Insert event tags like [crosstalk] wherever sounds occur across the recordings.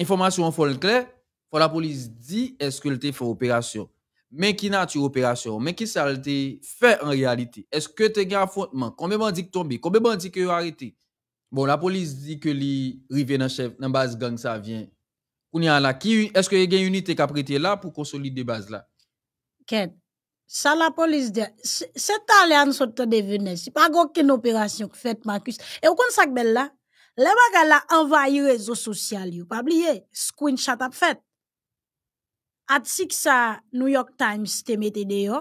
information folle clair la police dit est-ce tu t'a fait opération mais qui nature opération mais qui ça fait en réalité est-ce que tu un affrontement combien de sont tombé combien bandit que arrêté bon la police dit que les rivé dans chef dans base gang ça vient là est-ce que y a une unité qui a prêté là pour consolider base là Ken, ça la police dit c'est allé en sorte de venir c'est pas aucune opération fait Marcus et au compte ça belle là le baga la envahi réseau social yo. Pas oublier, screenshot a fait. Atsik sa New York Times te mette de yo.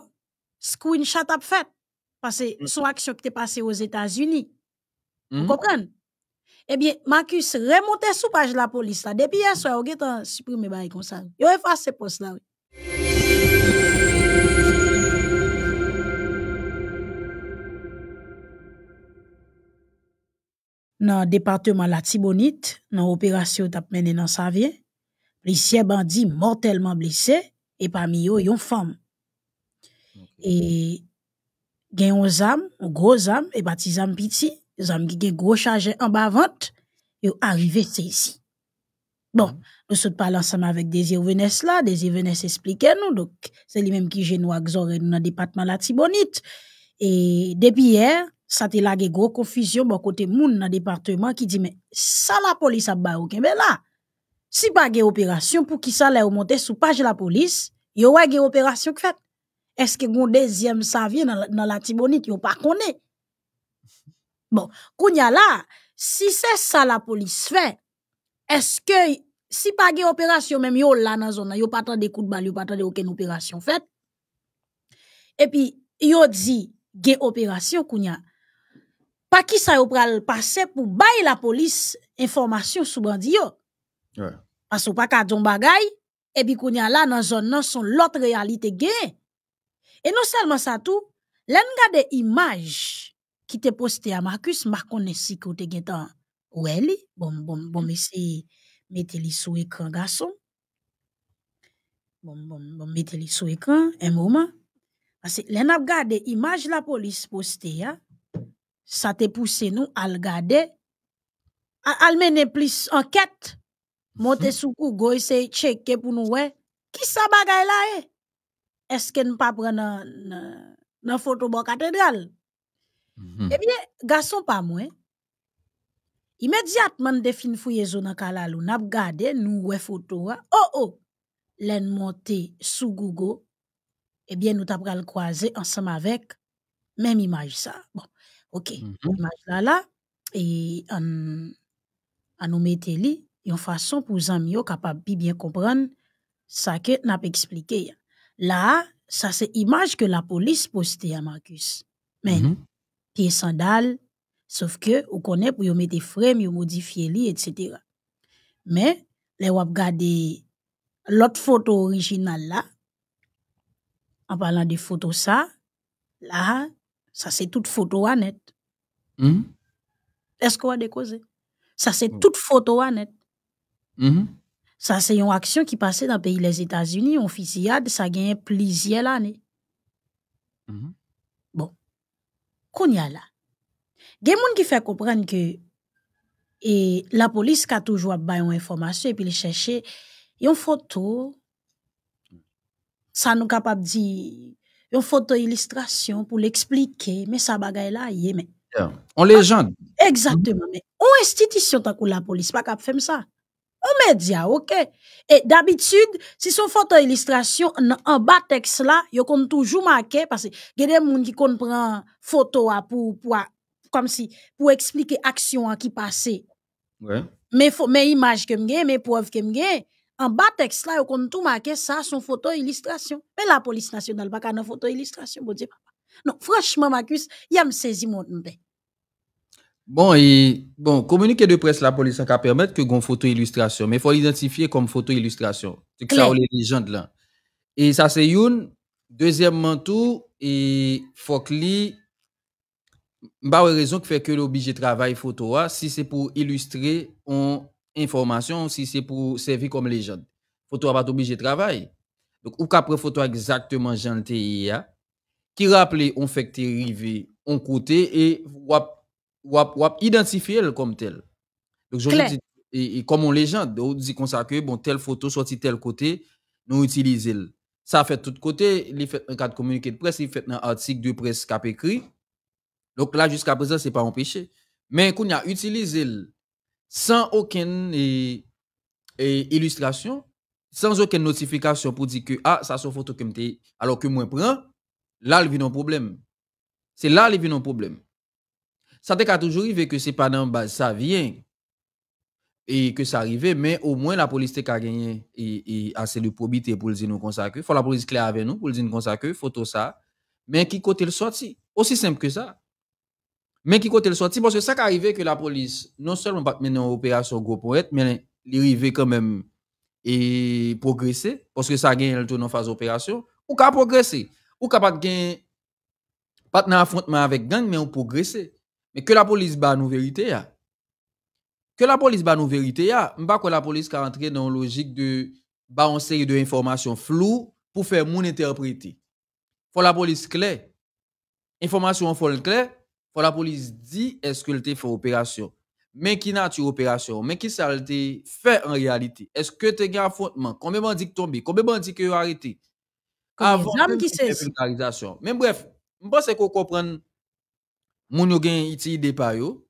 Screenshot a fait. Parce que mm. son action qui te passé aux États-Unis. Vous mm. comprenez? Eh bien, Marcus remonte sous page la police. Depuis hier soir, vous avez supprimé comme ça. Vous avez effacé ce poste là. dans le département la Tibonite, dans l'opération tap a mené dans les plusieurs bandits mortellement blessés et parmi eux, une femme. Et, il y a une âme, et bâti âme piti une qui a gros chargé en bas vente, et arrivé ici. Bon, mhm. nous sommes parlé ensemble avec Désir Venès là, Désir Venès s'expliquer nous, donc c'est lui-même qui gêne nous dans le département la Tibonite. Et depuis hier, ça te lage gros confusion bon côté moun nan département ki di Mais sa la police a ba ou kembe la. Si pa ge opération, pou ki sa le ou monte sou page la police, yo wè ge opération k fèt. que gon deuxième sa vie nan, dans la tibonite, yo pa konè. Bon, kounya là, si c'est ça la police fait, est-ce que si pa ge opération, même yo la zone, zon n'y yo patan de kout yo patan de et opération fèt. Et puis, yo di ge opération kounya, pas qui sa opéré pral passé pour bay la police information sou bandi yo. Ouais. que pas ka don bagay, epi konya là dans zon nan son lot realite gen. Et non seulement ça tout len gade image qui te poste a Marcus, ma konne si ou gen tan ouè li, bon, bon, bon c'est mette li sou écran garçon Bon, bon, bon mette li sou écran un moment parce len ap gade image la police poste ya, hein. sa te pousse nou al gade, al mene plis anket, monte mhm. sou kou, goye se cheke pou nou we, ki sa bagay la e? Eske nou pa pre nan, nan fotoban katedral? Mhm. E bine, gason pa mwen, imediat man defin fuyezo nan kalalou, nap gade nou we fotowa, ou oh, ou, oh! len monte sou kou go, e bine nou ta pre al kwaze, ansam avek, men mi maj sa, bon. Ok, mmh L'image-là, là là, mettant en nous mette li, yon façon pou zanmi yo kapab bien comprendre sa ke n'a pas expliqué là ça c'est image que la police poste à Marcus. Mmh mais mm sandal, sauf que ou pour pou yo mette frem, yon li, etc. Mais, les wap gade l'autre photo originale-là, en parlant de photo ça, là, ça, c'est toute photo à net. Hmm? Est-ce qu'on va décausé? Ça, c'est hmm. toute photo à net. Hmm? Ça, c'est une action qui passait dans le pays des États-Unis, on fusillade, ça gagne plusieurs années. Bon. Qu'on y a là. Il y a des qui fait comprendre que et la police qui a toujours une information et puis chercher une photo, ça nous capable de dire une photo illustration pour l'expliquer, mais ça bagaille là, y mais. On légende. exactement, mais. On institution, t'as la police, pas qu'à faire ça. On média, ok. Et d'habitude, si son photo illustration, en bas texte là, y'a qu'on toujours marqué, parce que a des gens qui comprennent photo à pour, pour, comme si, pour expliquer action qui passe. Ouais. Mais, mais image que m'gay, mais preuve que m'gay. En texte-là, là, a kon tou ça, sa son photo-illustration. Mais la police nationale photo nan photo illustration, bon Dieu, papa. Non, franchement, ma Marcus, il y mon un ben. Bon, et, bon, communiqué de presse, la police a permettre que une photo illustration, mais faut identifier comme photo illustration. C'est ça, les légendes là. Et ça, c'est une. Deuxièmement, tout, et faut que li, bah, raison qui fait que l'objet travail photo, ah, si c'est pour illustrer on information si c'est pour servir comme légende. Photo a pas d'obligé de travailler. Donc, ou qu'après photo exactement gentil qui rappelle on fait que arrivé on côté et identifier identifié comme tel. Donc, et, comme on légende, on dit comme bon, telle photo sorti tel côté, nous utilisons. Ça fait tout côté, il fait un cadre communiqué de presse, il fait un article de presse qui a écrit. Donc là, jusqu'à présent, c'est pas empêché. Mais qu'on a utilisé le, sans aucune illustration, sans aucune notification pour dire que, ah, ça c'est photo que m'te, alors que moi prends, là, il vient un problème. C'est là, il vient un problème. Ça te toujours arrivé que c'est pas dans base, ça vient et que ça arrivait, mais au moins la police te a gagné et, et assez de probité pour dire nous consacrer. faut la police claire avec nous pour dire nous ça photo ça, mais qui côté le sorti, aussi simple que ça. Mais qui côté le sorti Parce que ça qui que la police, non seulement pas mener une opération gros poète, mais l'arrivée quand même et progresser. Parce que ça a gagné le tour dans phase opération. Ou qu'à progresser. Ou n'a pas gagné gagner. Pas affrontement avec gang, mais on progresser. Mais que la police bat nous vérité. Que la police bat nous vérité. Je pas que la police a entré dans la logique de balancer une série information floues pour faire mon interpréter. Faut la police claire. Information faut folle claire. Pour la police dit est-ce qu'elle t'a fait opération mais qui nature opération mais qui ça fait en réalité est-ce que t'es fait affrontement combien bandits tombés, tombé combien bandits qui ont arrêté avant que c'est mais bref je pense qu'on comprend mon yo gen iti de pa yo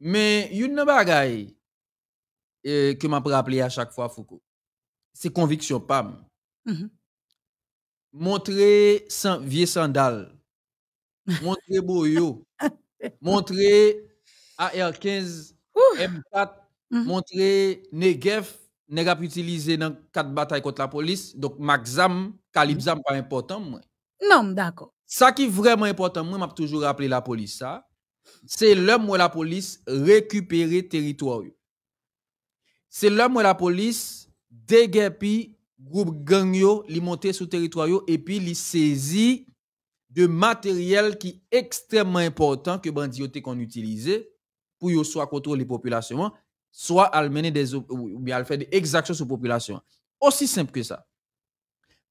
mais une bagaille euh, que m'a rappeler à chaque fois Foucault c'est conviction pam mm-hmm. montrer sans vieux sandales Montrer Boyo, [laughs] montrez AR15, M4, mm montrez utilisé dans quatre batailles contre la police. Donc, Maxam, Calibzam, mhm. pas important. Non, d'accord. Ça qui est vraiment important, moi, m'a toujours rappelé la police, ça. C'est l'homme où la police récupérer territoire. C'est l'homme où la police déguerpit groupe gang yo, li monter sur territoire et puis li saisi de matériel qui est extrêmement important que bandits qu'on utilisait pour soit contrôler les populations, soit mener des ou bien faire des exactions sur population. Aussi simple que ça.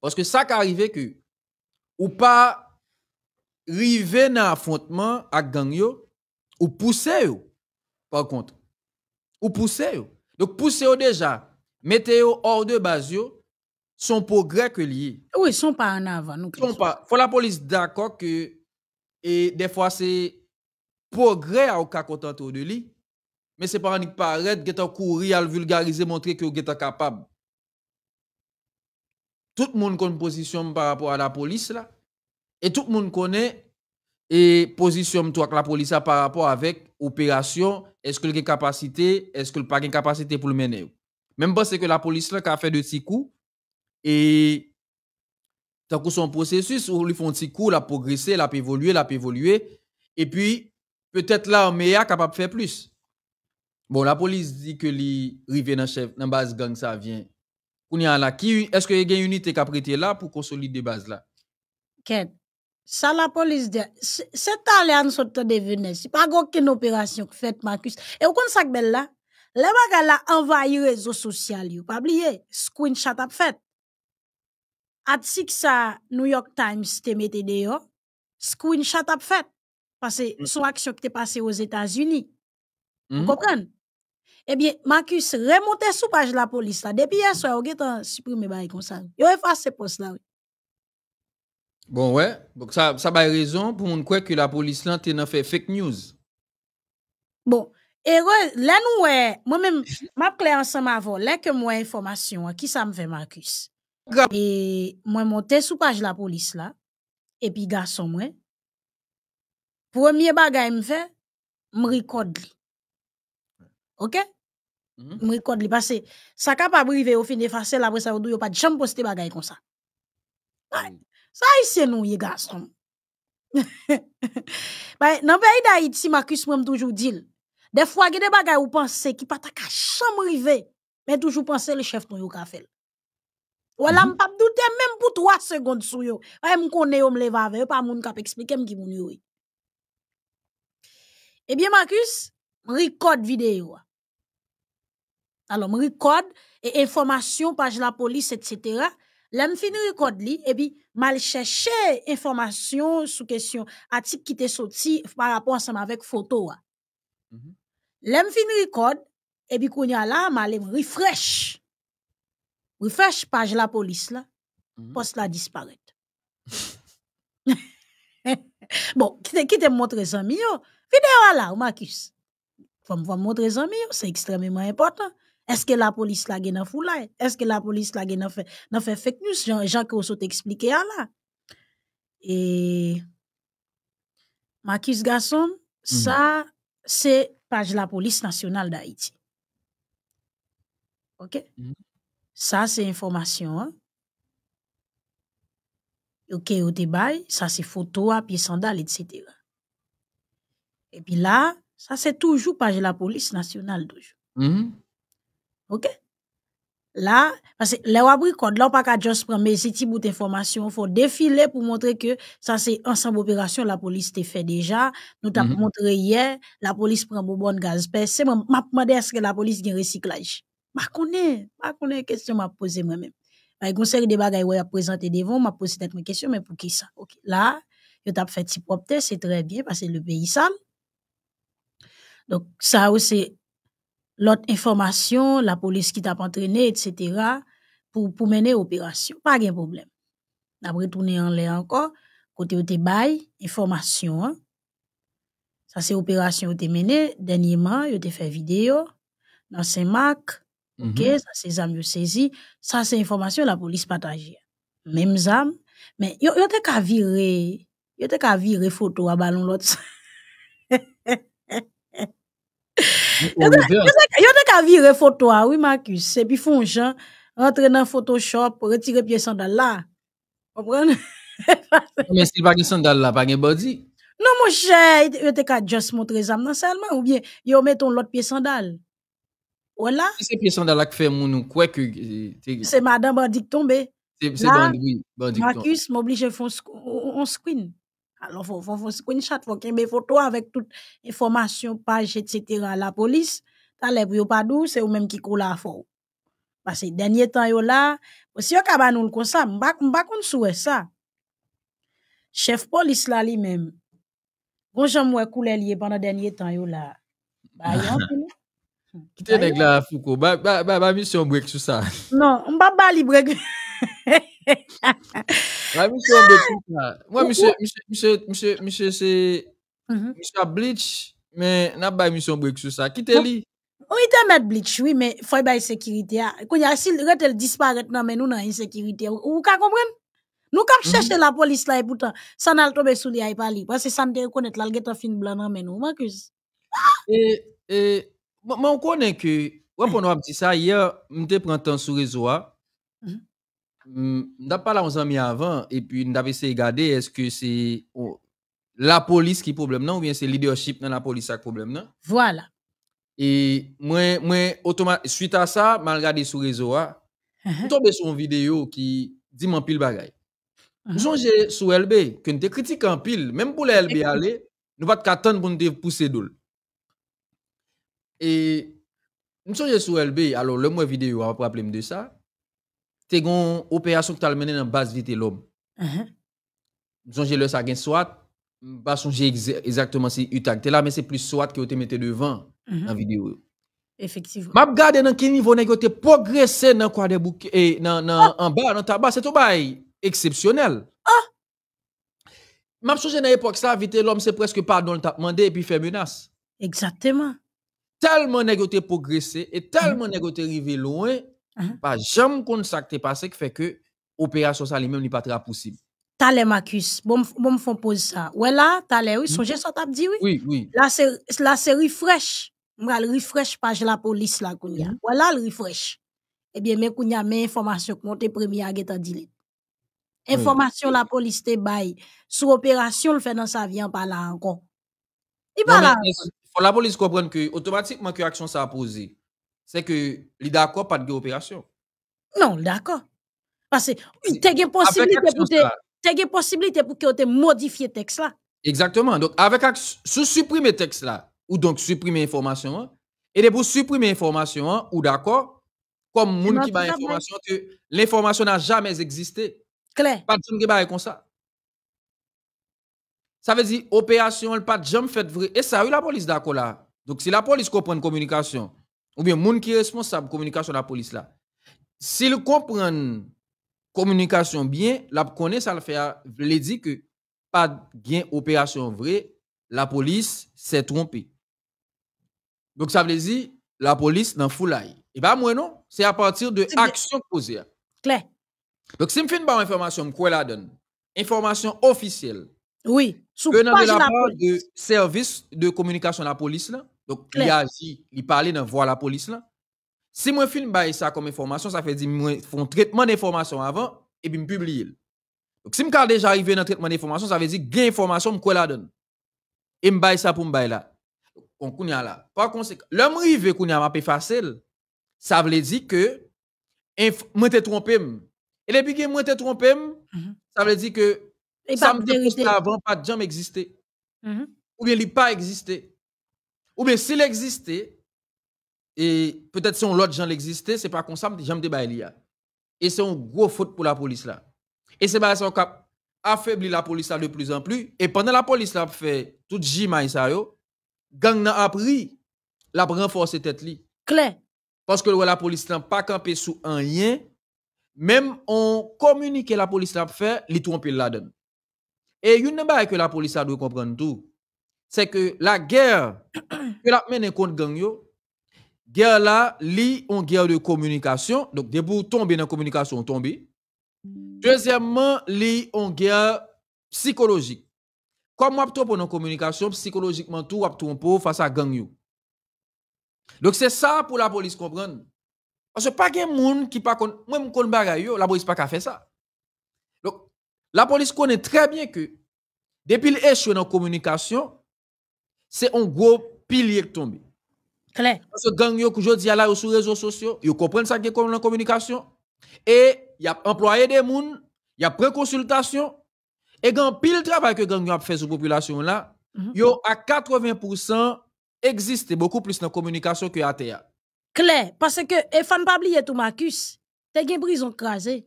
Parce que ça qui arrive que ou pas river dans l'affrontement, avec gang yo, ou pousser yo. Par contre, ou pousser yo. Donc pousser yo déjà, mettez yo hors de base yo, son progrès que lié. Oui, sont pas en avant. Nous son pas. Faut la police d'accord que et des fois c'est progrès au cas autour de lui, mais c'est pas un paraître qui est courir à le vulgariser montrer que est capable. Tout le monde connaît position par rapport à la police là et tout le monde connaît et position toi la police a par rapport avec opération, est-ce que a capacité, est-ce que n'a pas capacité pour le mener. Même parce que la police là a fait de petits coups et tant son processus où lui font un petit coup, la progresser, la évoluer, la évolué, Et puis, peut-être l'armée est capable de faire plus. Bon, la police dit que les rivières dans chef, base gang, ça vient. Est-ce qu'il y a une unité qui a prêté là pour consolider base là? Ken, ça la police dit, c'est allé en sorte de venir. C'est pas aucune opération qui fait Marcus. Et vous connaissez ça belle là? Le envahi les envahi sociaux. Vous sociaux. Pas oublier, screenshot a fait que ça New York Times te mette de yo, screenshot a fait parce que mm. son action qui te passé aux États-Unis. Vous Eh mm. bien, Marcus remonte sous page la police là. Depuis hier soir, vous avez supprimé comme ça. Vous fait ce poste là. Bon, ouais. Donc, ça, ça a raison pour que la police là a fait fake news. Bon. Et là, nous, moi-même, je clé en ensemble avant. Là, que moi, information, qui ça me fait, Marcus? E mwen montè sou page la polis la, epi gar son mwen, pwemye bagay mwen fè, mwen rekod li. Ok? Mwen mhm. rekod li, parce sa ka pa brive yo fin defase, la bre sa yo do yo pa jam poste bagay kon sa. Bay, mm. sa yi se nou ye gar son mwen. [laughs] Bay, nan bayi da iti, ma küs mwen toujou dil. De fwa gede bagay yo panse, ki pata ka chan mwen rive, men toujou panse le chef ton yo ka fel. Ou la mhm. pas doute même pour 3 secondes sou yo. Je ne connais yo m pa moun kap expliquer m moun yo. Eh bien, Marcus, vidéo vidéo. Alors, Alon et information, page la police, etc. Lè m fini record, li, puis mal chèche information sou question type qui te sorti par rapport à ça avec photo. Ah. Mm -hmm. Lè m record, et puis la, mal refresh refresh page la police, mm-hmm. la, mm la disparaitte. [laughs] bon, qui te, montre ça yo, Vidéo la Marcus. makis. montrer ça montre c'est yo, important. extrêmement important. que la police la gen Est-ce que la police la gen la fait fake news? jean jan ki ou expliqué à la. E, gason, mm page la police nationale d'Haïti. Ok? Mm-hmm. Ça, c'est information. Hein. Ok, au débat, ça c'est photo, pied sandales, etc. Et puis là, ça c'est toujours page la police nationale toujours. Mm-hmm. Ok? Là, parce que les wabri là, pas qu'à juste prendre mes petits bouts d'informations, faut défiler pour montrer que ça c'est ensemble opération, la police t'a fait déjà. Nous t'a mm-hmm. montré hier, la police prend bon gaz. Ben, c'est m'a demandé est que la police a recyclage? Ma konen, ma konen question ma pose mwen men. Ma yon de bagay a devon, ma pose tèt mwen men pou ki Ok, la, yo tap fè ti bien, que le pays ça Donc ça ou l'autre information, la polis ki tap entraîné etc., Pour pou mene operasyon. Pa gen problème. Dapre tourner en l'air encore côté yo te hein. Ça, c'est opération menée. Dernièrement, il te fait vidéo dans saint Mac. Mhm. Ok, mm -hmm. ça c'est zam saisi, ça c'est information la police partage. Même zam, mais yo yo te ka virer, yo te ka virer photo à ballon l'autre. [laughs] yo te ka virer photo à oui Marcus, et puis font gens rentrer dans Photoshop, retirer pied sandale là. Comprendre Mais s'il pas de sandal là, pas de body. Non mon cher, yo te ka juste montrer zam non seulement ou bien yo mettons l'autre pied sandale. Voilà. C'est pièce dans la fait nous quoi que euh, c'est madame Bandic tombée. C'est Marcus m'oblige à faire un screen. Alors faut faut screen screenshot, faut qu'il des photos avec toute information, page etc. la police, t'as les bruits pas doux, c'est eux même qui coulent la fort. Parce bah, que dernier temps yo là, si yo kaba nous comme ça, m'ba m'ba kon soué ça. Chef police là lui-même. bonjour moi ouais couler lié pendant dernier temps yo là. Bah yon [laughs] Qui te nèg la Fouko? Ba, ba, ba, ba mission break sur ça. Non, on pas [laughs] ba li break. La mission break sur ça. Moi, monsieur, monsieur, monsieur, monsieur, monsieur, c'est... Mm-hmm. Monsieur Bleach, mais n'a pas mission break sur ça. Qui te li? Oui, t'as met bleach, oui, mais faut y bay sécurité. Ah. Quand y a si le disparaît, non, mais nous n'a insécurité. Ou ka comprenne? Nous cap chercher mm-hmm. la police là et pourtant ça n'a tombé sous les aïe parce que ça ne reconnaît l'algue fin blanche en main nous Marcus. Et et mais on connaît que, ouais, on a dit ça, hier, je me prends temps sur le réseau. Je hein. mhm. parlé aux amis avant, et puis je me suis regardé, est-ce que c'est oh, la police qui est problème, ou bien c'est le leadership dans la police qui est problème, Voilà. Et moi, suite à ça, je des sur le réseau. Je hein. uh-huh. tombé sur une vidéo qui dit mon pile bagaille. Je sur LB, que nous critiquons en pile, même pour l'LB, LB aller, nous ne pas attendre pour nous pousser et nous sommes sur LB, alors le mois vidéo, on va rappeler de ça. C'est une opération que tu as menée dans la base vite l'homme. Nous uh-huh. sommes le ça, soit, je ne sais pas exactement si UTAC était là, mais c'est plus soit que tu mis devant uh-huh. dans la vidéo. Effectivement. Je regarde dans quel niveau tu as progressé dans quoi des bouquets, eh, ah! en bas, dans ta c'est tout bail exceptionnel. Ah! Je me souviens dans l'époque, ça, vite l'homme, c'est presque pardon, le t'a demandé et puis fait menace. Exactement tellement négocié progresser et tellement mhm. négocié arrivé loin, uh-huh. pas jamais qu'on ça qui passé qui fait que opération ça lui-même n'est pas très possible. Tale Marcus, bon, bon font pose ça. Ouais là, tale oui, songez mhm. ça t'a dit oui. Oui, oui. Là c'est la série fraîche. M'a le refresh page la police là mhm. Ouais Voilà le refresh. Eh bien mais kounya mais information que monte premier à geta dit. Information la police te bail. Sur opération le fait dans sa vie en pas là encore. Il pas la police comprend que automatiquement que l'action ça a c'est que l'idée d'accord pas de opération. Non, d'accord. Parce que tu as possibilité pour possibilité pour que tu le texte là. Exactement. Donc avec sous supprimer texte là ou donc supprimer information hein, et de pour supprimer information hein, ou d'accord comme moun qui ba information que l'information n'a jamais existé. Claire. Pas de comme ça. Ça veut dire opération, elle pas jambes fait vrai. Et ça, eu la police d'accord Donc, si la police comprend communication, ou bien monde qui est responsable communication de la police là, s'il comprend communication bien, la connaît ça le fait, dit que pas gain opération vraie, la police s'est trompée. Donc, ça veut dire la police dans foulaille. Et eh bien, moi non, c'est à partir de action posée. Claire. Donc, si je fais une information, la donne. Information officielle. Oui, sous Venant de la, part service de communication de la police, là, donc il a il parlait dans voix la police. Là. Si moi film bah, ça comme information, ça fait dire un traitement d'information avant et puis me publie. Donc si je déjà arrivé dans le traitement d'information, ça veut dire gain information me la donne. Et me ça pour me là. On connaît là. Par conséquent, l'homme arrivé qu'on m'a pas facile. Ça veut dire que je suis trompé. Et depuis que moi suis trompé, mm-hmm. ça veut dire que et ça me avant, pas de jamais existé. Mm-hmm. Ou bien il n'a pas existé. Ou bien s'il existait, et peut-être si l'autre gens l'existait, c'est pas comme ça, jamais débat il y Et c'est une grosse faute pour la police là. Et c'est parce ça a affaibli la police là de plus en plus. Et pendant la police là fait tout jima ça yo, gang n'a appris la renforcer tête li. clair. Parce que la police n'a pas campé sous un rien. Même on communique la police là fait, li trompe la donne. Et une bail que la police a dû comprendre tout, c'est que la guerre [coughs] que la mené contre gang guerre là, li on guerre de communication, donc des vous tomber dans la communication tomber. Deuxièmement, li on guerre psychologique. Comme on pour une communication psychologiquement tout on face à gang Donc c'est ça pour la police comprendre. Parce que pas de monde qui pas moi comprends pas, la police pas fait ça. La police connaît très bien que depuis l'échoué dans la communication, c'est un gros pilier qui tombe. Claire. Parce que gang yo aujourd'hui là sur les réseaux sociaux, ils comprennent ça qui est comme la communication et il y a employé des moun, il y a pré consultation et grand pile travail que gang yo a fait sur population là, mhm. à 80% existe beaucoup plus dans la communication que à terre. Claire, parce que et fan pas oublier tout Marcus, t'es une prison crasé.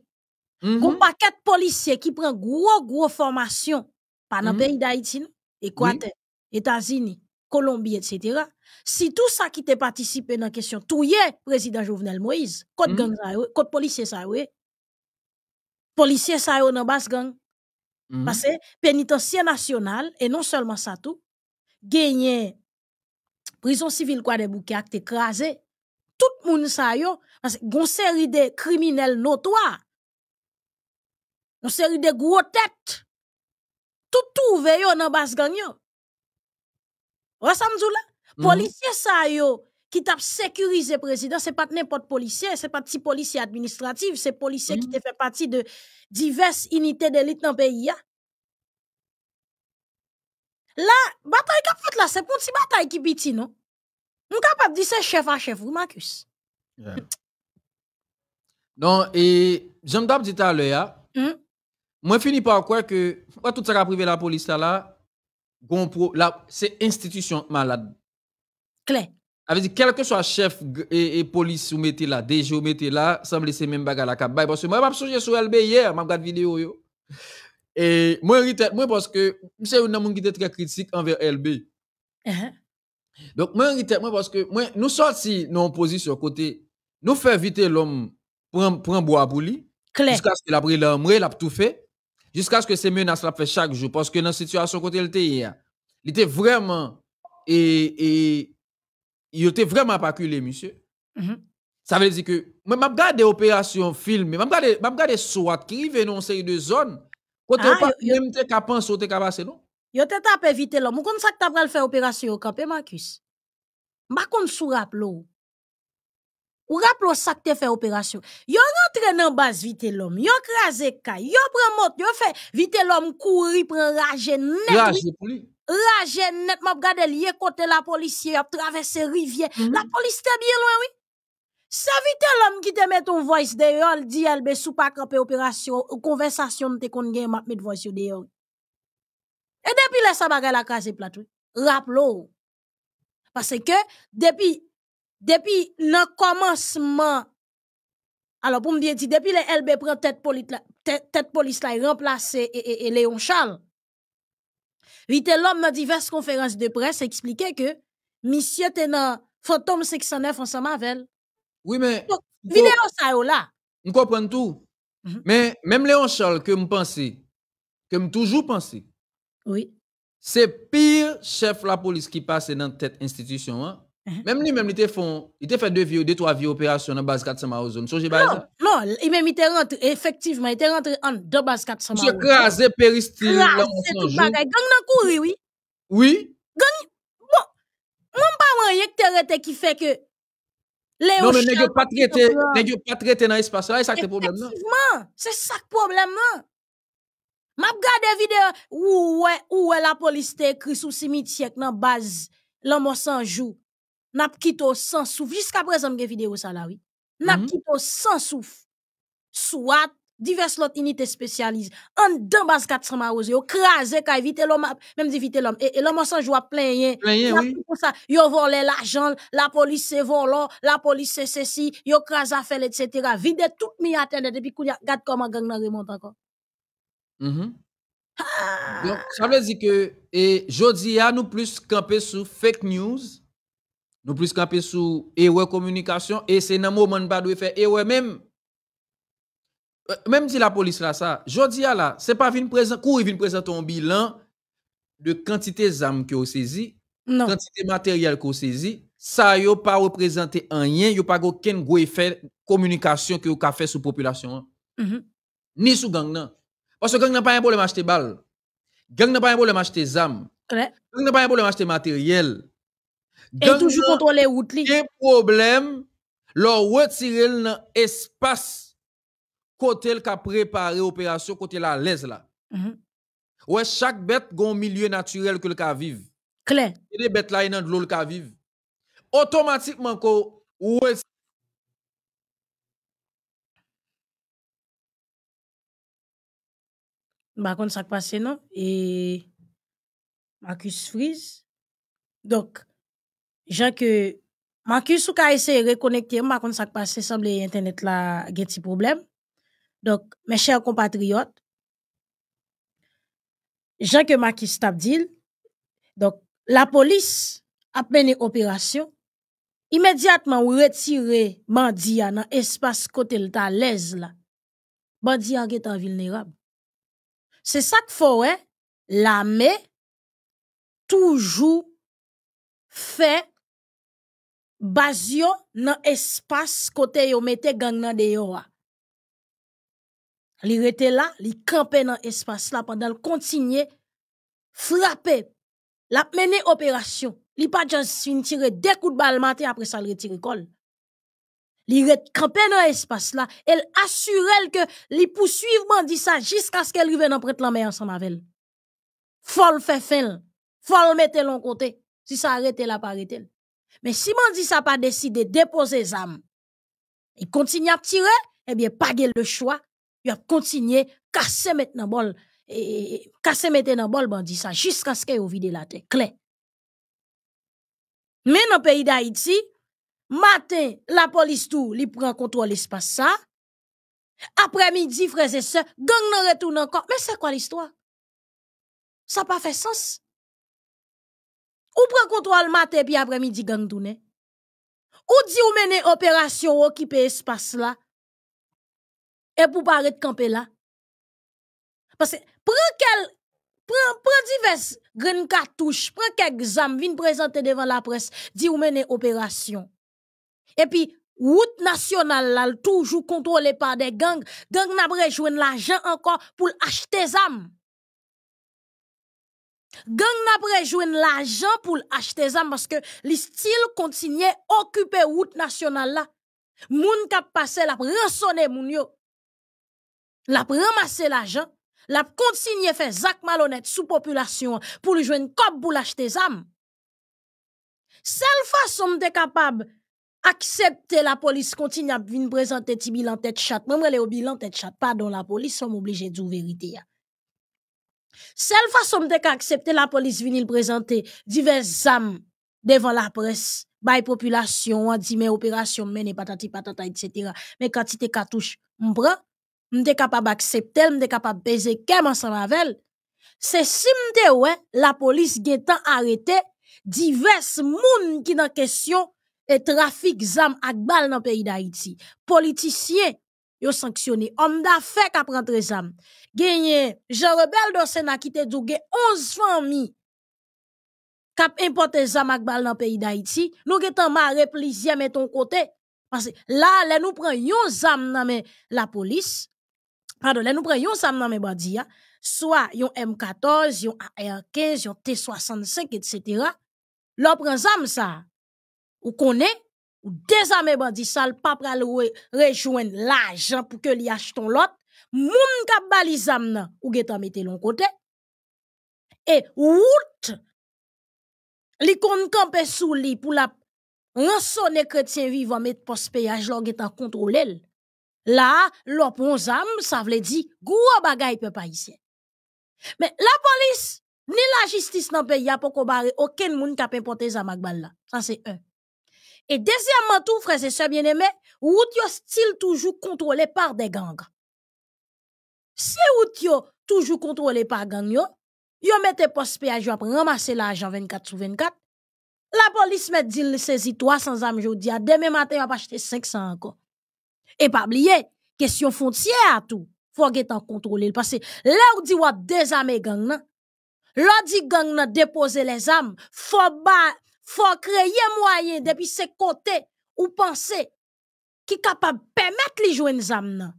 Mm -hmm. paquet de policiers qui prennent gros, gros formation par nan mhm. pays d'Haïti, Équateur, États-Unis, Colombie, etc. Si tout ça qui te participé dans la question, tout y est, président Jovenel Moïse, côte mhm. gang ça, côte policier ça, oui. Policier ça, yo dans basse gang. Mhm. Parce que pénitencier national, et non seulement ça tout, gagné prison civile quoi des bouquets acte écrasé. Tout le monde ça yo, parce que une série de criminels notoires une série de gros têtes. Tout trouvé yo basse base Vous voyez ce ça me dit là, policier ça yo qui t'a sécurisé président, c'est pas n'importe policier, n'est pas petit policier administratif, c'est policier qui mhm. fait partie de diverses unités d'élite dans le pays Là, La bataille qu'a fait là, c'est pour une bataille qui petit non. On capable dire c'est chef à chef vous Marcus. Donc, non et j'aime d'ab dit à l'heure. Moi, fini par croire que tout ça qui a privé la police là, là c'est institution malade. Claire. quel que soit chef et, la police vous mettez là, déjà vous mettez là, semble laisser même bagarre la bah, Parce que moi, je suis sur LB hier, je regarde vidéo. Et moi, je moi parce que c'est un homme qui était très critique envers LB. Uh-huh. Donc, moi, je moi parce que moi, nous sortis sur position côté, nous faire éviter l'homme pour un bois pour lui. Jusqu'à ce qu'il a pris l'homme, il a tout fait. Jusqu'à ce que ces menaces la fait chaque jour. Parce que dans la situation côté le était, il était vraiment, et, et, il était vraiment pas culé, monsieur. Mm-hmm. Ça veut dire que, moi, je regarde des opérations filmées, je m'a des SWAT qui arrivent dans une série de zones. Quand ah, pas même tu ka pense tu te passer a non? Yo te tapé vite l'homme. Ou comme ça que as faire opération au campé, Marcus? Ma kon sous rap ou rappelons ça que fait opération. Yo rentre dans base vite l'homme, yo crasé kay, yo prend mot, yo fait vite l'homme courir prend rage net. Rage pour lui. Rage net, m'a regardé lié côté la police, a traversé rivière. Mhm. La police était bien loin, oui. Sa vite l'homme qui te met ton voice dehors, dit elle be sous pas camper opération, conversation te kon gen m'a met voice dehors. Et depuis là ça bagay la case plateau. Rappelons. Parce que depuis depuis le commencement, alors pour me dire, depuis le LB prend tête police, tête police là, et, et, Léon Charles, vite l'homme dans diverses conférences de presse expliqué que monsieur était dans Fantôme 609 ensemble avec Oui, mais. Donc, vidéo ça est Je comprends tout. Mhm. Mais même Léon Charles, que je pense, que je toujours pensé. Oui. C'est pire chef la police qui passe dans cette institution. Hein. Hein? même lui, même lui, il te fait deux ou deux, trois vieux opérations dans la base 400 maos. Non, non, il même il te rentre, effectivement, il te rentre en deux base 400 maos. Tu écrases, péristil, gang dans courir, oui. Oui. Gang, bon, Mon je pas rien que tu qui fait que Non, mais ne pas traité, ne pas traité dans l'espace, c'est ça le problème. Effectivement, c'est ça le problème. Je regarde des vidéos où la police a écrit sous cimetière dans la base, l'homme sans joue. Nap quitté sans souf. jusqu'à présent, gen vidéo ça là oui. N'a quitté mhm. sans souf. soit divers lot unités spécialisées En d'un base 400 ont yo krasé ka évité l'homme, même d'éviter l'homme. Et, l'homme sans joue plein Plein oui. yo volé l'argent, la police se volant, la police se ceci, yo krasé affaires etc. Vide tout mi et depuis qu'on regarde comment gang nan remonte encore. -hmm. Donc, ça veut dire que, et, jodi a nous plus camper sur fake news, nous plus camper sur erreur communication et c'est dans moment pas doit faire erreur même. Euh, même si la police là ça, jodi à là, c'est pas une présent courir présenter un bilan de quantité d'armes que vous saisi, quantité matériel que vous saisi, ça yo pas représenté en rien, yo pas aucun gros effet communication que vous avez fait la population. Mhm. Ni sous gang nan. Parce que gang n'a pas un problème acheter balle. Gang n'a pas un problème acheter âmes Gang n'a pas un problème acheter matériel. Et toujours contrôler route li. Et problème, leur retirer l'espace espace côté qu'a préparé opération côté la l'aise là. Mm -hmm. Ouais, chaque bête gon milieu naturel que le qu'a vive. Clair. Et les bêtes là dans de l'eau le qu'a vive. Automatiquement ko ouais Bah, contre ça qui passe, non? Et Marcus freeze Donc, jean que Marcus ou a essayé reconnecter rekonekte, ma kon sa pase semble internet la gen ti problem. Donc, mes chers compatriotes, jean que stab dil, donc la police a mené opération immédiatement ou retire espace nan côté kote lta lez la, bandiya vulnérable c'est ça Se faut hein. la me basio dans espace côté yo mette gang nan de Il Li rete la, li campé dans espace la pendant continuer frappait, La mené opération. Li pa jansin tire de coups de balle matin après ça le retire kol. Li rete campé dans espace là, Elle assure elle que li poursuive jusqu'à ce qu'elle revienne en prête la main ensemble avec elle. Fol Faut fin, mettre mette l'on côté. Si ça arrête la pas pas mais si bandit ça pas décidé de déposer armes, il continue à tirer, eh bien, pas le choix. Il a continué casser maintenant bol, et eh, eh, eh, casser maintenant bol bandi ça, jusqu'à ce qu'il vide la tête. Clair. Mais dans le pays d'Haïti, matin, la police tout, li prend contrôle l'espace ça. Après-midi, frères et sœurs, gang ne retourne encore. Mais c'est quoi l'histoire? Ça pas fait sens. Ou pren contrôle matin et après midi gang tourner. Ou di ou mene opération ou et pour ne la? pas pou camper là. Parce que pren kel, pren, pren divers quelques katouche, pren kek zam, vin présenter devant la presse dit ou mene opération et puis route nationale la, toujours contrôlée par des gangs gang nabre jwen l'argent encore pour acheter Gang n'a rejoint l'argent pour acheter ça parce que les styles à occuper route nationale là. Moun kap passé la rançonner moun yo. La ramasse l'argent, la à faire zak malhonnête sous population pour lui une cop pour acheter ça. Seule façon de capable accepter la police continue à venir présenter ti bilan tête chat. Même les bilan tête chat, pardon la police, sommes obligés de dire vérité. Sel la façon ka la police vinil présenter divers âmes devant la presse, bay population on dit mais opération men patati patata etc. Mais quand tu te katouche mbra, mte capable d'accepter mte baiser capable kem ansan mavel. C'est si mte we, la police gen tan divers moun qui nan question et trafic zam ak bal nan pays pays d'Haïti yo sanctionné. Homme d'affaires qui a des zam. Gagné, Jean Rebel de Sénat qui te douge 11 familles qui ont importé bal dans le pays d'Haïti. Nous avons marre plaisir met ton côté. Parce que là, là nous prenons yon zam nan la police. Pardon, là nous prenons yon zam nan bandi hein. Soit yon M14, yon AR15, yon T65, etc. L'on prend zam ça. Ou connaît, ou désarmer bandi sale pas pral rejoindre l'argent pour que li acheton l'autre moun kap balizam nan ou getan mette l'on côté et route li kon camper sous li pour la rançonner chrétien vivant mettre post péage l'on getan contrôler là l'op zam ça veut dire gros bagay pa ici mais la police ni la justice dans pays a pour combattre aucun moun kap porter zam ak bal là ça c'est un et deuxièmement, tout, frère et sœurs bien-aimés, route yo style toujours contrôlé par des gangs. Si route yo toujours contrôlé par gang yo, yo mette poste péage pour ramasser l'argent 24 sur 24. La police met dit saisit 300 âmes jodi demain matin va acheter 500 encore. Et pas oublier question frontière à tout. Faut en contrôler parce que là où dit wap désarmer gang gangs, Là dit gang nan déposer les armes, faut ba faut créer moyen depuis ce côté ou penser qui capable permettre les jeunes âmes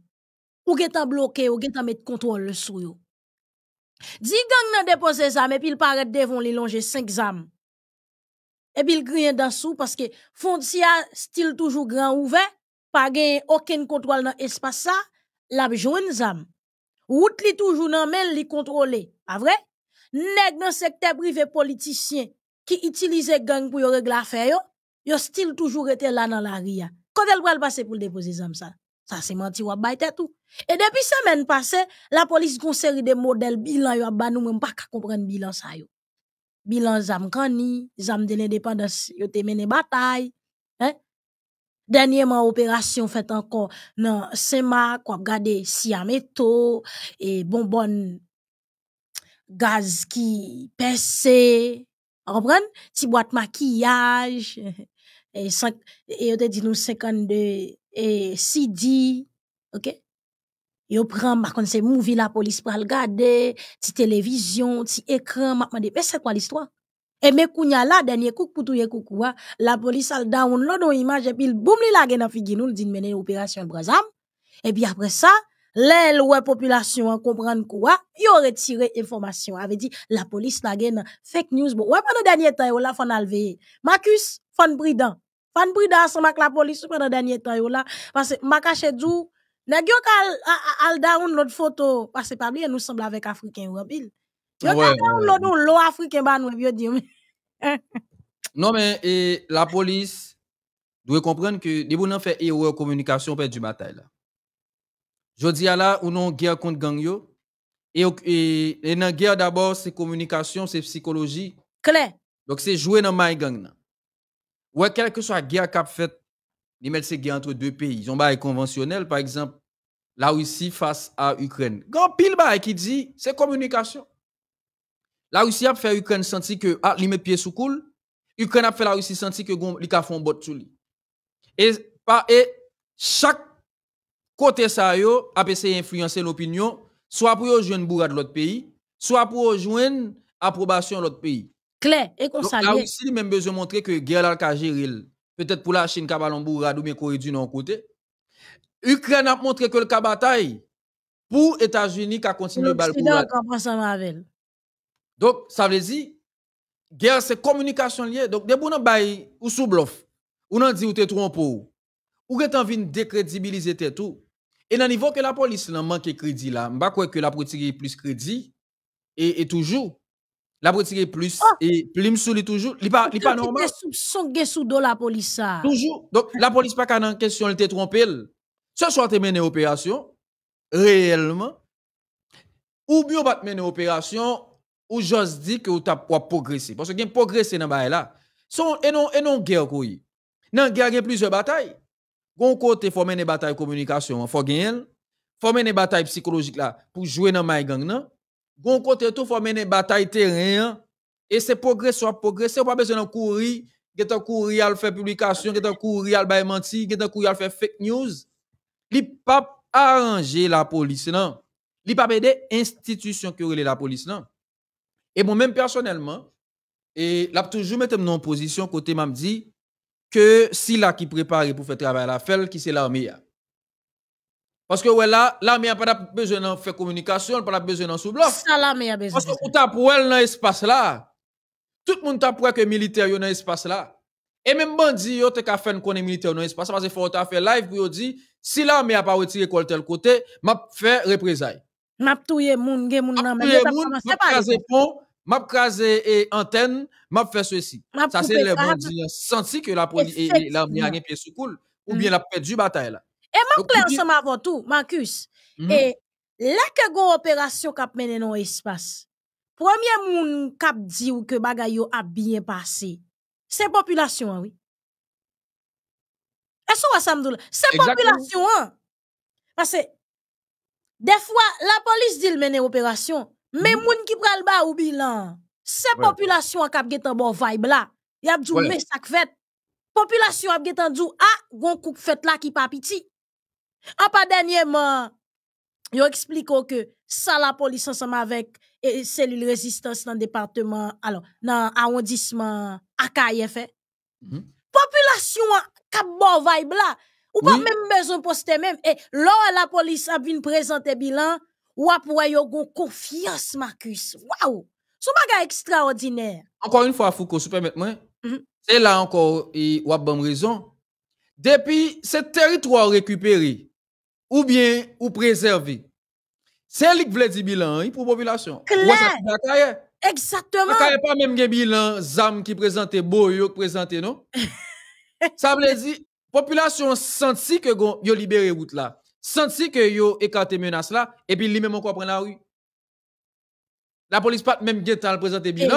ou qui en bloqué ou qui getan mettre contrôle sur yo. Dit gang nan déposé ça mais puis il paraît devant les longer cinq âmes. Et puis il grien dans sous parce que Fontia style toujours grand ouvert, pas gain aucun contrôle dans espace ça, la jeune âme. Route li toujours nan men li contrôler, pas vrai? Nèg dans secteur privé politicien qui utilisait gang pour régler affaire, yo, yo still toujours été là dans la ria. Quand elle va passer pour déposer ça. Ça c'est menti ou tête tout. Et depuis semaine passée, la police série des modèles bilan yo ba nous même pas comprendre bilan ça yo. Bilan zam kani, zam de l'indépendance yo te mené bataille. Hein? Dernièrement, opération faite encore dans Saint-Marc, si si Siameto et bonbon gaz qui percé, comprenez Si boîte de maquillage, [laughs] et, cinq, et yo te dit nous 52, et CD. ok Yo prend, par contre, c'est movie la police pour le garder, si télévision, si écran, mais c'est quoi l'histoire et eh, mes kounya là dernier coup pour tout coucou hein, la police a download une image et puis boum li la gen nan figi nou mener mené opération Brazam. et puis après ça ou ouais population comprend quoi il aurait retiré information avait dit la police n'a gaine fake news bon ouais pendant dernier temps yo la fon alvé Marcus fon bridan fon bridan la police pendant dernier temps yo là parce que ma caché dou n'a yo al photo parce que pas bien nous semble avec africain en pile yo kal down nous l'eau africain ba nous yo [laughs] non mais la police doit comprendre que debout nan fait erreur communication perd du bataille Jodi à la, ou non guerre contre gang yo. Et, dans la guerre d'abord, c'est communication, c'est psychologie. Donc c'est jouer dans ma gang. Ou Ouais, quelle que soit la guerre qu'a fait, ils c'est ces guerre entre deux pays. Ils ont bail conventionnel, par exemple, la Russie face à Ukraine. Grand pile qui dit, c'est communication. La Russie a fait Ukraine sentir que, ah, li met pied sous coule. Ukraine a fait la Russie sentir que, li ka font bot sous lui. et chaque Côté ça, yo, a essayé influencer l'opinion, soit pour rejoindre bourra de l'autre pays, soit pour rejoindre approbation de l'autre pays. Claire, et qu'on ça il même besoin de montrer que guerre a kajiril Peut-être pour la Chine, Kabalon bourra ou bien Corée du Nord côté. Ukraine a montré que le bataille pour États-Unis qui a continué le bataille. Donc, ça veut dire, guerre, c'est communication liée. Donc, des bonnes bail ou sous bluff, ou non dit ou te trompe ou que t'en viens décrédibiliser tout. Et dans niveau que la police n'a manqué crédit là, je crois que la retirer plus crédit et, et toujours. La est plus oh. et plume sur lui toujours. Il pas pas normal. Son sous do la police ça. Toujours. Donc la police pas qu'en question elle t'est trompée. Ce soir tu mené opération réellement ou bien va mener opération ou j'ose dire que tu t'a progresser parce que gain progresser dans bail là. Son et non et non guerre quoi. Dans guerre il y plusieurs batailles. Gon côté faut mener bataille communication, faut gagner, faut mener bataille psychologique là pour jouer dans my gang non. Gon côté tout faut mener bataille terrain et c'est progrès On progresser, pas besoin de courir, getan courir al faire publication, getan courir al bay menti, getan courir al faire fake news. Li pas arranger la police non. Li pas aider institution qui relève la police non. Et moi même personnellement et la toujours mettre en position côté m'a dit que si là qui prépare pour faire travail à la FEL, qui c'est l'armée. Parce que ouais, là, l'armée n'a pas besoin de faire communication, n'a pas besoin d'en sous-bloc. Ça, l'armée a besoin. Parce qu'on pour elle dans espace là. Tout le monde pour que militaire militaires dans espace là. Et même bandit, yo, te ka fait qu'on est militaire dans l'espace parce que faut faire live pour dire si l'armée n'a pas retiré quoi tel côté, m'a fait représailles. M'a touyer moun, gen moun nan men. M'a pas m'a crasé et antenne, m'a fait ceci. Ça, c'est le sentiment senti que la police et l'armée a pied sous coule ou mm. bien la du bataille. Et m'a clair ensemble avant tout, Marcus. Mm-hmm. Et là que opération kap mené dans espace. Premier moun kap dit ou que bagay a bien passé. C'est population hein, oui. Est-ce que ça C'est population hein. Parce que des fois la police dit le mener opération mais hmm? moun qui pral ba ou bilan, c'est population qui a getan bon vibe là. Y a djou mais ça fait. Population a getan djou ah gon kouk fèt la qui pas piti En pas dernièrement, yo expliqué que ça la police ensemble avec et cellule résistance dans le département, alors, dans l'arrondissement Akaye la population -hmm. Population kap bon vibe là. Ou pas même besoin poster même. Et là, la police a venu présenter bilan, ou pour yo gon confiance, Marcus. Wow! Son baga extraordinaire. Encore une fois, Foucault, si permet moi, mhm. c'est là encore, ou a bon raison. Depuis ce territoire récupéré, ou bien ou préservé, c'est lui qui veut bilan hein, pour la population. Claire. Exactement. Il ne pas même un bilan, ZAM qui présente, Boyo qui présente, non? [laughs] Ça veut dire, population senti que a libéré route là senti que yo écarté menace là et puis lui-même encore prend la rue. La police pas même bien le présenter bien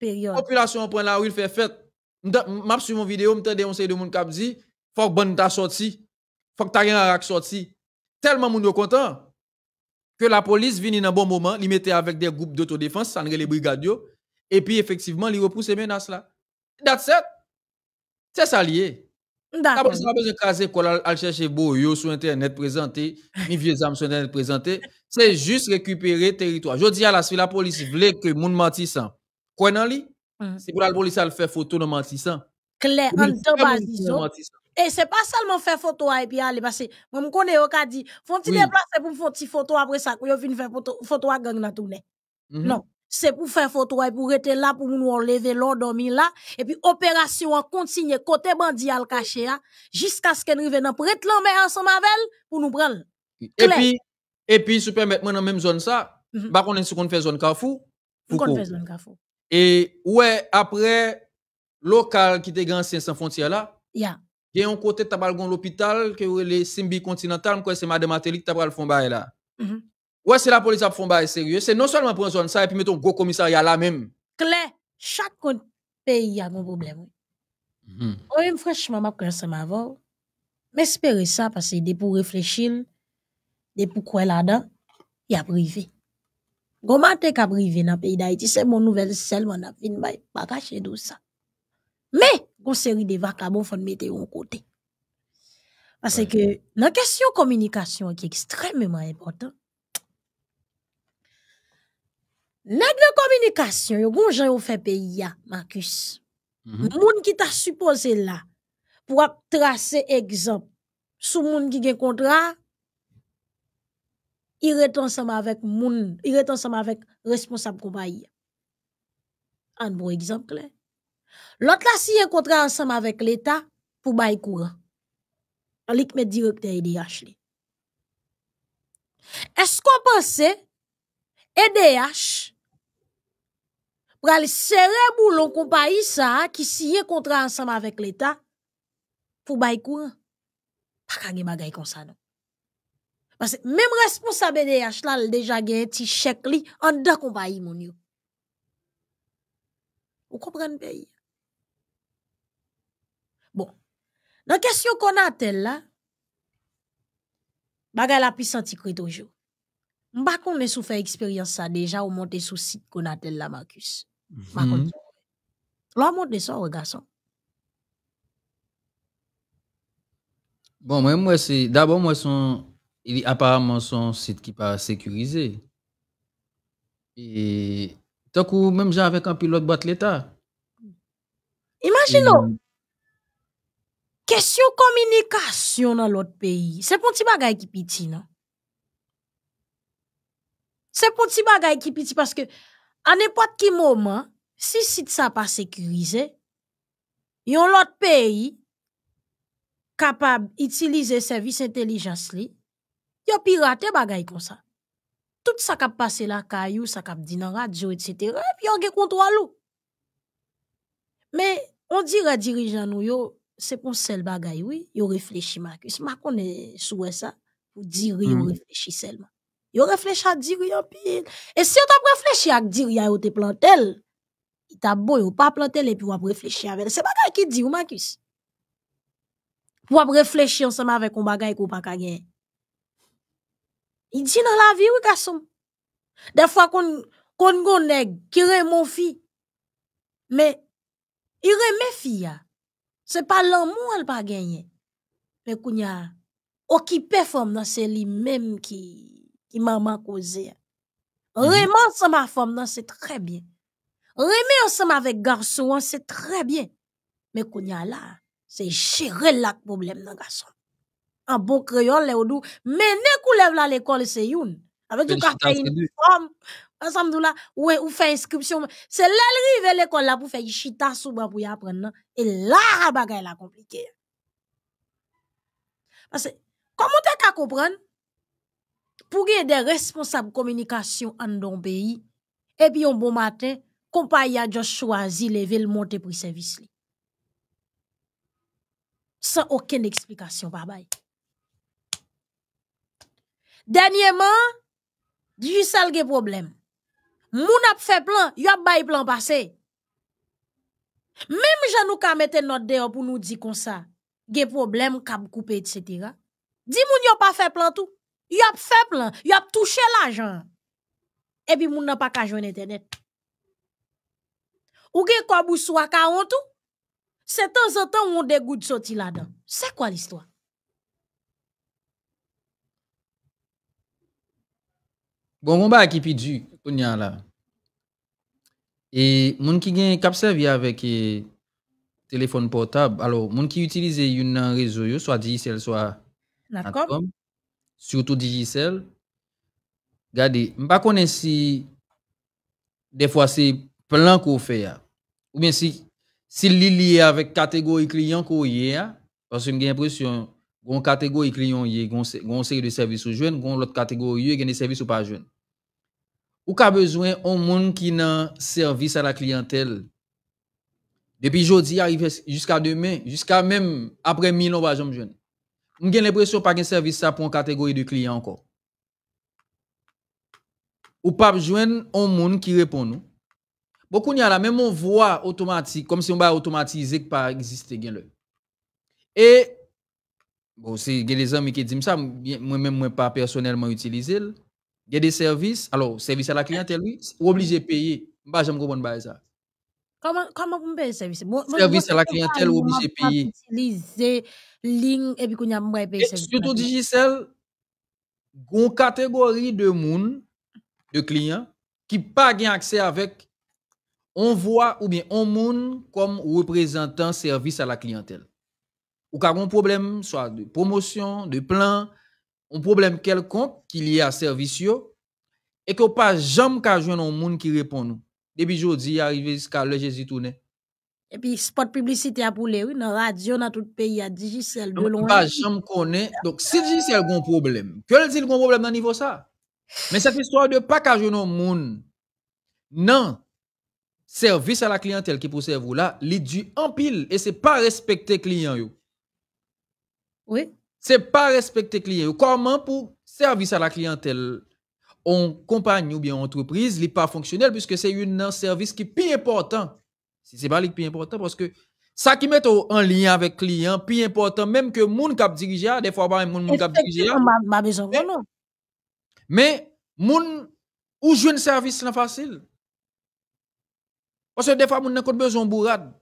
La Population prend la rue, il fait fête. M'a sur mon vidéo, m'tende on sait de monde qui dit faut que bonne ta sorti. Faut que ta rien rac sorti. Tellement moun yo content que la police vini dans bon moment, li mettait avec des groupes d'autodéfense, ça les brigades et puis effectivement, li repousse menace là. That's it. C'est ça lié. D'accord. Après, ça pas besoin de caser quoi, aller chercher Boyo sur Internet présenté, mes vieux âmes sur Internet présenté. C'est juste récupérer territoire. Je dis à la police, la police voulait que moun mentissant. Quoi dans mm. C'est pour la police à faire photo de mentissant. Claire, en deux et c'est pas seulement faire photo et puis aller passer. Moi, me connais au cas dit, font-ils déplacer pour faire photo après ça, pour faire photo photo à gang dans tournée? Mhm. Non c'est pour faire photo et pour être là pour nous enlever l'endormi dormir là et puis opération continue côté bandit à hein, jusqu'à ce qu'elle arrive dans prête l'en ensemble avec elle pour nous prendre. Et puis et puis se permettre dans même zone ça, mhm. bah qu'on est sur qu'on fait zone Carrefour. Qu'on fait zone Carrefour. Et ouais après local qui était grand sans frontières là. Il y a un côté tabal l'hôpital que le Simbi Continental, c'est madame pris le fond là. Mhm. Ouais, c'est la police fait un bail sérieux. C'est non seulement pour zone ça, et puis mettons gros commissariat là même. Claire, chaque pays a un problème. Mm. Oui, franchement, je pense que avant. Mais M'espérer ça, parce que des pour réfléchir, des pour là-dedans, il y a privé. qu'il y ka privé dans le pays d'Haïti, c'est mon nouvelle seulement n'a ne bay, pas caché tout ça. Mais, une série de vacabons faut mettre un côté. Parce que, la question communication qui est extrêmement importante, Nèg de communication, yo gon jan yo fait pays ya, Marcus. Mm Moun ki ta supposé là pour tracer exemple sou moun ki gen contrat il est ensemble avec moun, il est ensemble avec responsable compagnie. Un bon exemple clair. Hein. L'autre là si yon contrat ensemble avec l'État pour bail courant. Alik met directeur EDH li. Est-ce qu'on pensait EDH aller serrer boulon compagnie ça qui signe contrat ensemble avec l'État pour bail courant. Pas ka gen bagay comme ça non. Parce que même responsable DH là déjà un petit chèque li en dedans compagnie mon yo. Vous comprenez pays. Bon. Dans question qu'on a telle là bagay la puissante senti toujours. toujours. Mba qu'on sou souffert expérience ça déjà ou monte sous site kon atel la Marcus. L'homme mm-hmm. ça Bon, moi, moi c'est d'abord moi son il apparemment son site qui pas sécurisé. Et tant même j'ai avec un pilote boîte l'état. Imaginons. Question communication dans l'autre pays, c'est pour petit bagage qui piti non. C'est pour petit bagage qui piti parce que An epot ki momen, si sit sa pa sekurize, yon lot peyi kapab itilize servis entelijans li, yo pirate bagay kon sa. Tout sa kap pase la kayou, sa kap dinara, djou et setera, ep yon ge kontwa lou. Men, on dir a dirijan nou yo, se pon sel bagay, yo reflechi mak. Mak kon souwe sa, dir yo hmm. reflechi selman. Yo refleche a dir yon piye. E se yo tap refleche ak dir yon te plantel, ita bo yo pa plantel epi wap refleche avè. Se bagay ki di ou makis. Wap refleche yon sema vek kon bagay kou pa kage. I di nan la vi wik asom. De fwa kon kon gone kire mon fi. Me, i re me fi ya. Se pa lan moun al pa genye. Pe kou nya, o ki perform nan se li mem ki qui maman causé. Rémen ensemble avec femme, c'est très bien. Rémen ensemble avec garçon, c'est très bien. Mais qu'on y a là, c'est gérer la problème dans garçon. En bon crayon, les ou mener qu'on lève là l'école, c'est une. Avec du café, une femme. Ensemble, là, ouais, ou fait inscription. C'est là, il l'école, là, pour faire chita souba pour apprendre. Et là, la bagaille la compliquée. Parce que, comment t'es qu'à comprendre? Pour responsables de communication en pays pays, et puis un bon matin, compa a le service. Sans monté pour service li. sans aucune explication. Bye Dernièrement, du di jisal gen problème, Moun fait le plan, y eu bay plan passé. Même jan nous ka mette not pour nous dire ça, etc. dis moun yo pas fait plan tout Yop feblan, yop touche la jan. Ebi moun nan pa kajon internet. Ou gen kwa bou sou akavon tou, se tan zatan moun degout soti la dan. Se kwa l'istwa? Gonron ba akipi du, konyan la. E moun ki gen kapservi avek telefon potab, alo moun ki utilize yon nan rezo yo, swa diysel, swa natkom, surtout Digicel, regardez, je ne connais pas si des fois c'est plein qu'on fait, ou bien si si lié avec catégorie client qu'on y a, parce que j'ai l'impression qu'on catégorie client y a, qu'on série de services aux jeunes, qu'on l'autre catégorie a, des services ou pas jeunes. Ou qu'a besoin un monde qui n'a service à la clientèle. Depuis jeudi jusqu'à demain, jusqu'à même après mille on va on gen l'impression pas un service ça pour une catégorie de clients encore. Ou pas joindre un monde qui répond nous. Beaucoup y a la même on voit automatique comme si on va automatiser que pas exister gen le. Et bon c'est gen les amis qui disent ça moi même moi pas personnellement utilisé. Il y a des services, alors service à la clientèle oui, obligé de payer. Bah j'aime comprendre ça. Comment comment vous payez service? Service à la clientèle obligé de payer ligne et puis qu'on a Surtout Digicel, une catégorie de monde, de clients, qui pas accès avec, on voit ou bien on monde comme représentant service à la clientèle. Ou a un problème, soit de promotion, de plan, un problème quelconque qui lié à service, et que pas jamais qu'à un monde qui répond. Depuis aujourd'hui, arrivé jusqu'à le Jésus tourné. Et puis spot publicité à le Dans nan radio, nan tout y a Digicel de loin. donc si Digicel problème quel est le problème dans le niveau niveau ça Mais cette histoire de package qu'à gens moun non, service à la clientèle qui pour vous là, li du pile et n'est pas respecter client yo. Oui. C'est pas respecter client. yo. Comment, pour service à la clientèle, on compagnie ou bien entreprise, n'est pas fonctionnel, puisque c'est un service qui est plus important c'est pas le plus important parce que ça qui met en lien avec client, plus important, même que qui cap dirigé, des fois, pas même moun cap dirigeant. mais les Mais, moun, ou un service, c'est facile. Parce que des fois, moun monde pas besoin bourrade.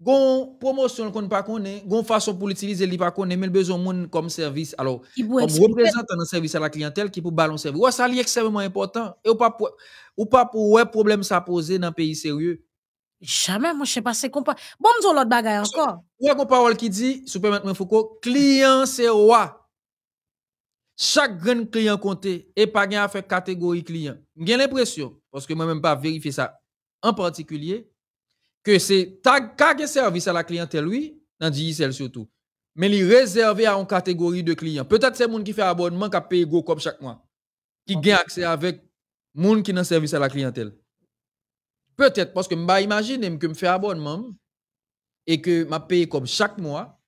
Gon promotion qu'on pas connaît, gon façon pour l'utiliser, li pas connaît, mais le besoin moun comme service. Alors, comme représentant un service à la clientèle qui peut balancer. Ou ça, c'est extrêmement important. Et ou pas, ou pas pour, ouais, problème ça poser dans un pays sérieux. Jamais, moi, je sais pas, c'est compa. Bon, avons l'autre bagaille encore. Il y a une parole qui dit, Superman Foucault, client c'est roi. Chaque grand client compté et pas à faire catégorie client. J'ai l'impression, parce que moi-même pas vérifier ça en particulier, que c'est tag service à la clientèle, oui, dans DICL surtout. Mais il est réservé à une catégorie de clients. Peut-être c'est monde qui fait abonnement qui paye gros comme chaque mois, qui gagne accès avec monde qui n'a service à la clientèle. Peut-être parce que je imaginer que je fais abonnement et que je paye comme chaque mois.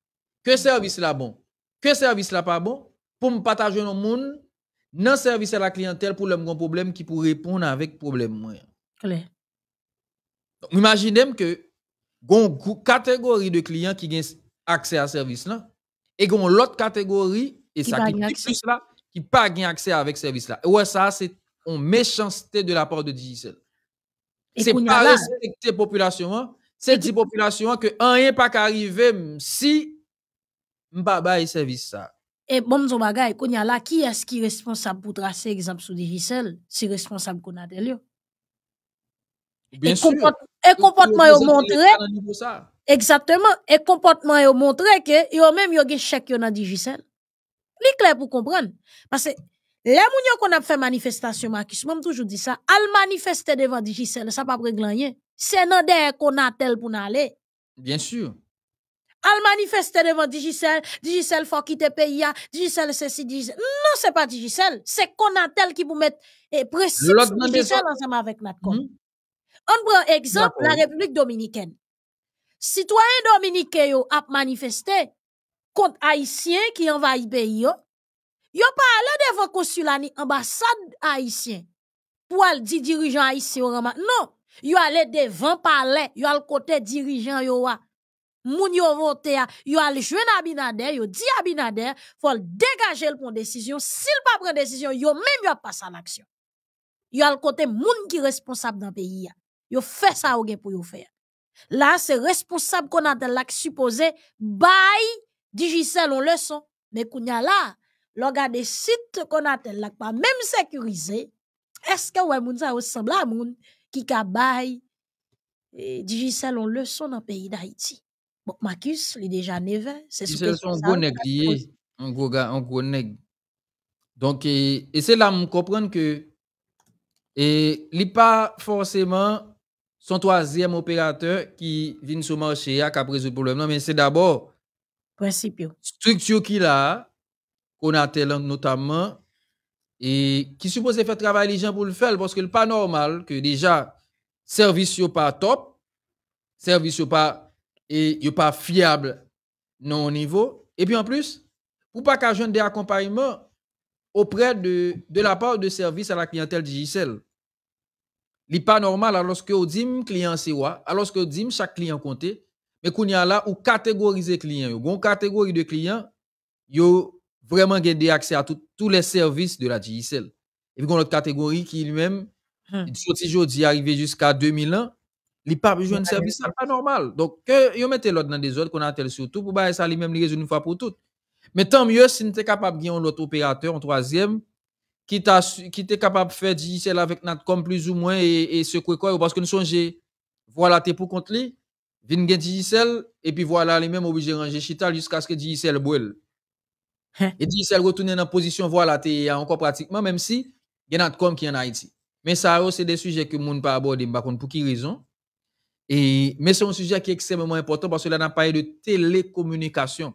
Que service là bon? Que service là pas bon? Pour me partager dans le monde, dans le service à la clientèle pour le grand problème qui pour répondre avec problème moi. Claire. Donc, imaginez que une catégorie de clients qui ont accès à ce service là et gon l'autre catégorie et qui ça qui pas accès avec service là. ouais ça c'est une méchanceté de la part de Digicel. Se pa respekte populasyon an, se di populasyon an ke an yon pa ka arrive msi mba bon, servis sa. E bom zon bagay, konya la, ki responsable responsab pou trase responsable sou di risel, si responsab kon adel yo? Bien sur. E komportman yo montre, exactement, e komportman yo montre ke yo menm yo ge chek yo nan di clair Li kler pou kompran. Les moun yo a fait fè manifestation makis, mwen toujours dit ça, al manifeste devant Digicel, pas pa rien. C'est C'est de qu'on a tel pour aller. Bien sûr. Al manifeste devant Digicel, Digicel faut quitter pays. Hein. Digicel c'est si Digicel. Non c'est pas Digicel, qu'on a tel qui vous met et eh, précise Digicel ensemble avec notre Mm On prend exemple la République Dominicaine. Citoyen Dominicain yo ap contre contre Haïtiens qui envahissent pays. Yo parle devant consulat ambassade haïtien. Pour aller dire dirigeant haïtien Non. Yo allé devant palais. Yo al côté dirigeant yo wa. Moun yo vote a. Yo al Abinader. Yo di Abinader. Faut dégager le décision. S'il pas prend décision, yo même yo passe à l'action. Yo al côté moun qui responsable dans pays Ils Yo ça pour yo faire. Là, c'est responsable qu'on a de l'acte supposé. Bye. Digicel, on le son. Mais kounya là des site qu'on a tel là pas même sécurisés, est-ce que ouais ça ressemble à moun qui cabaille et digital on leçon dans pays d'Haïti bon Marcus il est déjà 9 c'est ce son bon négrier un gros gars un gros nèg donc et, c'est là me comprendre que et il pas forcément son troisième opérateur qui vient sur marché qui a pris le problème non mais c'est d'abord principe structure qui a notamment, et qui supposait faire travail les gens pour le faire, parce que n'est pas normal que déjà, service n'est pas top, service n'est pas, et pas fiable non au niveau, et puis en plus, pour pas qu'ajoute des accompagnements auprès de, la part de service à la clientèle digicelle. n'est pas normal alors que au dites client c'est quoi, alors que chaque client compte, mais qu'on y a là ou catégoriser avez une catégorie de clients, yo vraiment gagner accès à tous les services de la GICL. Et puis, on a une catégorie qui lui-même, hmm. sorti aujourd'hui, arriver jusqu'à 2000 ans, il n'a pas besoin de service, n'est pas normal. Donc, que vous mettez l'autre dans des autres qu'on a tel surtout pour faire ça lui-même, résoudre une fois pour toutes. Mais tant mieux si nous sommes capable de gagner un autre opérateur, en troisième, qui était capable de faire JICL avec Natcom plus ou moins et, et secouer quoi, parce que nous sommes voilà, t'es pour compte lui, vin gen et puis voilà, les mêmes obligés ranger Chital jusqu'à ce que JICL brûle. Hein? Et dit, elle retourne dans la position, voilà, tu encore pratiquement, même si il y a comme qui en Haïti. Mais ça, c'est des sujets que monde pas aborder. pour qui raison. Et, mais c'est un sujet qui est extrêmement important parce que là, on a parlé de télécommunication.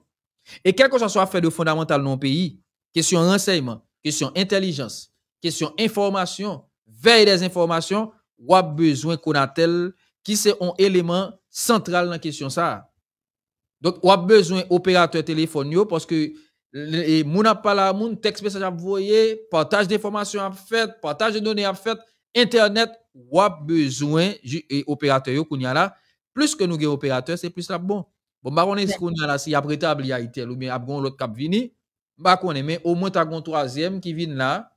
Et quelque chose soit fait de fondamental dans le pays, question renseignement, question intelligence, question information, veille des informations, ou a besoin qu'on a tel, qui c'est un élément central dans la question ça. Donc, ou a besoin opérateur téléphone, parce que et moun ap la moun, texte message a voyé partage d'informations a fait, partage de données a fait, internet wap besoin et opérateur yo là la, plus que nous gen opérateur, c'est plus la bon. Bon, bah, on est a là, si après établi à Itel ou bien après l'autre cap vini, bah, qu'on mais au moins ta un troisième qui vient là,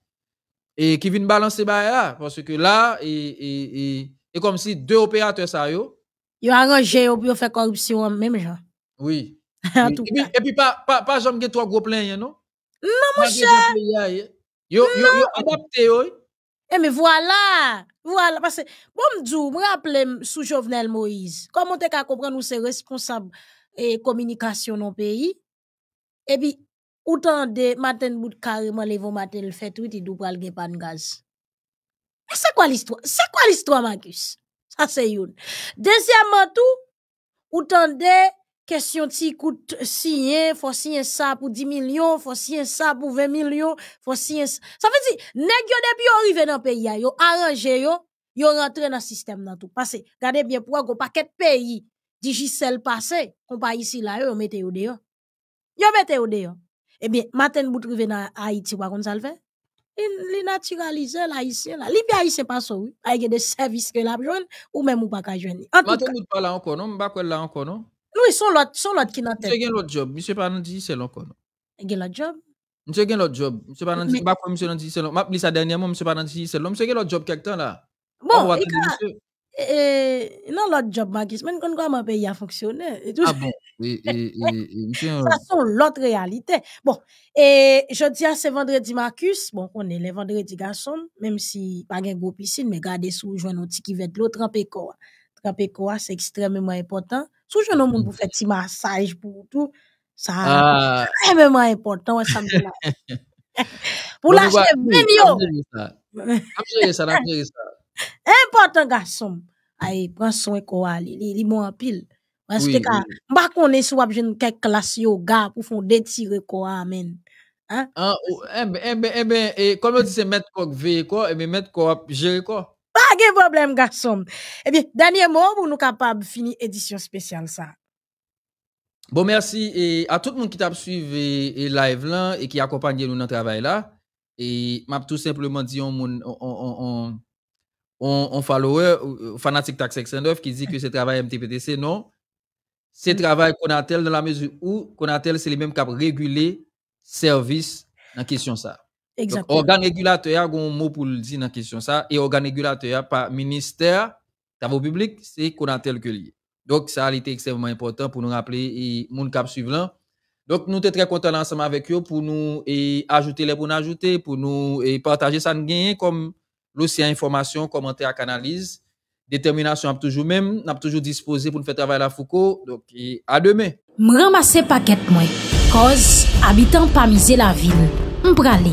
et qui vient balancer bah là, parce que là, et, et, et, et comme si deux opérateurs ça yo. Yo arrangé, ou yo fait corruption même, genre. Oui. [laughs] Et puis, pas, pas, pas, jamais trois gros plein, non? Non, mon cher. Hein. Yo, adapté, oui. Eh, mais voilà. Voilà. Parce que, bon, me rappelle sous Jovenel Moïse. Comment t'es qu'à comprendre nous c'est responsable et communication dans le pays? Et puis, autant de matin bout carrément les matin le fait tout, il doit pas le gaz. Mais c'est quoi l'histoire? C'est quoi l'histoire, Marcus? Ça, c'est une. Deuxièmement, tout, autant de Kestyon ti koute siye, fò siye sa pou 10 milyon, fò siye sa pou 20 milyon, fò siye sa... Sa fè si, neg yo debi yo rive nan peyi a, yo aranje yo, yo rentre nan sistem nan tou. Pase, gade bien pou wak yo paket peyi, diji sel pase, kompa isi la yo, yo mette yo deyo. Yo mette yo deyo. Ebyen, eh maten bout rive nan Haiti wakon salve, li naturalize la isye la. Li biye a isye pa sou, a yede servis ke lab jwen, ou men mou baka jwen li. Maten mou bako non? la an kono, mou bako la an non? kono. oui, son l'autre, son l'autre qui n'a pas. J'ai l'autre job. Monsieur Panon dit c'est l'homme quoi. J'ai l'autre job. Monsieur gagne l'autre job. Monsieur Panon dit bah, c'est l'homme Ma plus à dernièrement Monsieur Panon dit c'est l'homme Monsieur gagne l'autre job quel temps là. Bon. Et non l'autre job Magis. Mais quand quoi pays a fonctionné. Ah bon. Et et et. [laughs] Euh, ça sont l'autre réalité. Bon. Et je dis à ce vendredi Marcus. Bon on est le vendredi garçon. Même si pas gagne gros piscine mais gardez sous joint un petit qui va être l'autre en péco. c'est extrêmement important. Toujoun nou moun pou [laughs] fè ti masaj pou tout, sa a ah. [laughs] mèman important wè sa mèman. [laughs] Pou bon, la chè mèmyo. Impotant gasson. Ay, pranson e kouwa li, li moun apil. Mwen se te ka, mba konen sou wap jen kek klas yo ga pou fon detire kouwa men. Koume di se met kouk ve e kou, e me met kou ap jere kou. Pas de problème, garçon. Eh bien, dernier mot pour nous capables finir édition spéciale ça. Bon, merci et à tout le monde qui t'a suivi et live là et qui accompagne nous dans travail là. Et m'a tout simplement dit on, on, on, on, follower, euh, euh, fanatique tax 69 qui dit que ce travail MTPTC, non. ce mm. travail qu'on a tel dans la mesure où qu'on a tel, c'est les mêmes qui régulé réguler service dans question ça. Exactement. organ régulateur, un mot pour le dire dans la question ça, et organ régulateur par ministère, travaux publics, c'est tel que lié. Donc, ça a été extrêmement important pour nous rappeler et mon cap suivant. Donc, nous sommes très contents ensemble avec vous pour nous et ajouter les bonnes ajouter, pour nous et partager ça nous comme l'océan information, à canalise Détermination a toujours même, n'a toujours disposé pour nous faire travailler à Foucault. Donc, à demain. Je ramasse paquet, moi. Cause, habitant pas miser la ville. aller